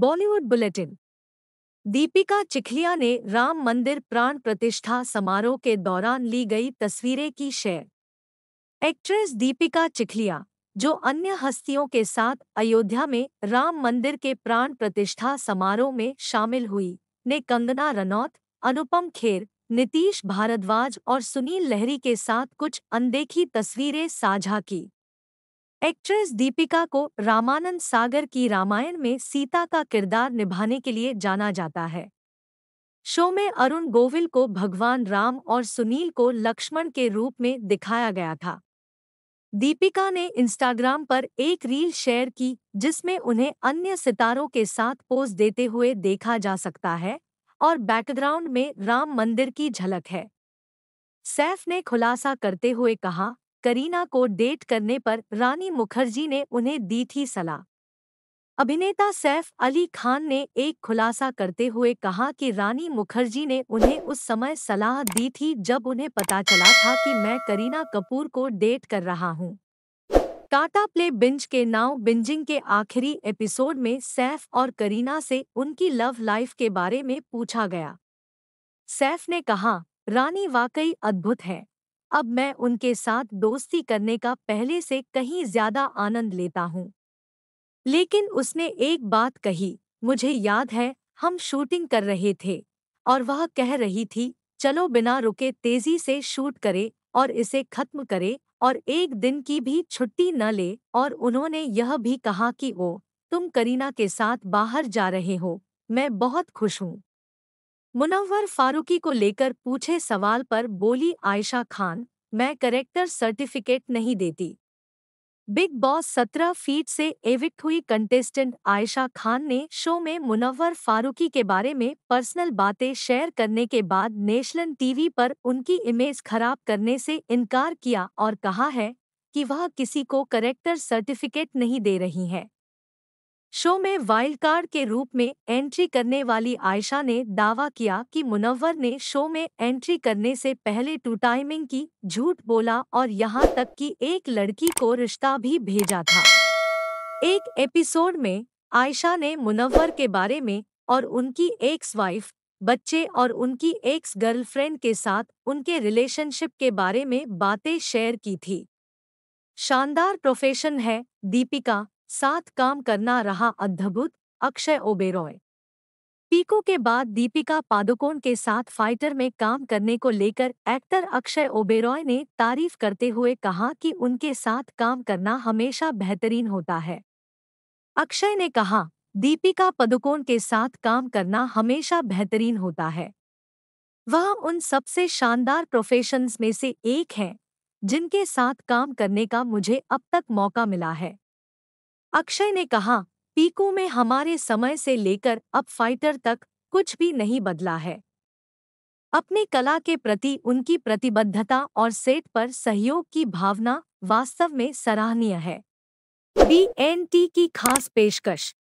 Bollywood bulletin Deepika Chikhlia ने राम मंदिर प्राण प्रतिष्ठा समारोह के दौरान ली गई तस्वीरें की शेयर एक्ट्रेस दीपिका चिखलिया जो अन्य हस्तियों के साथ अयोध्या में राम मंदिर के प्राण प्रतिष्ठा समारोह में शामिल हुई ने कंगना रनौत अनुपम खेर नीतीश भारद्वाज और सुनील लहरी के साथ कुछ अनदेखी तस्वीरें साझा की एक्ट्रेस दीपिका को रामानंद सागर की रामायण में सीता का किरदार निभाने के लिए जाना जाता है शो में अरुण गोविल को भगवान राम और सुनील को लक्ष्मण के रूप में दिखाया गया था दीपिका ने इंस्टाग्राम पर एक रील शेयर की जिसमें उन्हें अन्य सितारों के साथ पोज देते हुए देखा जा सकता है और बैकग्राउंड में राम मंदिर की झलक है सैफ ने खुलासा करते हुए कहा करीना को डेट करने पर रानी मुखर्जी ने उन्हें दी थी सलाह अभिनेता सैफ अली खान ने एक खुलासा करते हुए कहा कि रानी मुखर्जी ने उन्हें उस समय सलाह दी थी जब उन्हें पता चला था कि मैं करीना कपूर को डेट कर रहा हूं। टाटा प्ले बिंज के नाव बिंजिंग के आखिरी एपिसोड में सैफ और करीना से उनकी लव लाइफ के बारे में पूछा गया सैफ ने कहा रानी वाकई अद्भुत है अब मैं उनके साथ दोस्ती करने का पहले से कहीं ज्यादा आनंद लेता हूँ लेकिन उसने एक बात कही मुझे याद है हम शूटिंग कर रहे थे और वह कह रही थी चलो बिना रुके तेजी से शूट करे और इसे खत्म करे और एक दिन की भी छुट्टी न ले और उन्होंने यह भी कहा कि ओ तुम करीना के साथ बाहर जा रहे हो मैं बहुत खुश हूँ मुनव्वर फारूकी को लेकर पूछे सवाल पर बोली आयशा खान मैं करेक्टर सर्टिफिकेट नहीं देती बिग बॉस सत्रह फीट से एविक्ट हुई कंटेस्टेंट आयशा खान ने शो में मुनव्वर फारूकी के बारे में पर्सनल बातें शेयर करने के बाद नेशनल टीवी पर उनकी इमेज खराब करने से इनकार किया और कहा है कि वह किसी को करेक्टर सर्टिफिकेट नहीं दे रही हैं शो में वाइल्ड कार्ड के रूप में एंट्री करने वाली आयशा ने दावा किया कि मुनव्वर ने शो में एंट्री करने से पहले टू टाइमिंग की झूठ बोला और यहाँ तक कि एक लड़की को रिश्ता भी भेजा था एक एपिसोड में आयशा ने मुनव्वर के बारे में और उनकी एक्स वाइफ बच्चे और उनकी एक्स गर्लफ्रेंड के साथ उनके रिलेशनशिप के बारे में बातें शेयर की थी शानदार प्रोफेशन है दीपिका साथ काम करना रहा अद्भुत अक्षय ओबेरॉय पीको के बाद दीपिका पादुकोण के साथ फाइटर में काम करने को लेकर एक्टर अक्षय ओबेरॉय ने तारीफ करते हुए कहा कि उनके साथ काम करना हमेशा बेहतरीन होता है अक्षय ने कहा दीपिका पदुकोण के साथ काम करना हमेशा बेहतरीन होता है वह उन सबसे शानदार प्रोफेशंस में से एक हैं जिनके साथ काम करने का मुझे अब तक मौका मिला है अक्षय ने कहा पीकू में हमारे समय से लेकर अब फाइटर तक कुछ भी नहीं बदला है अपनी कला के प्रति उनकी प्रतिबद्धता और सेट पर सहयोग की भावना वास्तव में सराहनीय है बी एन टी की खास पेशकश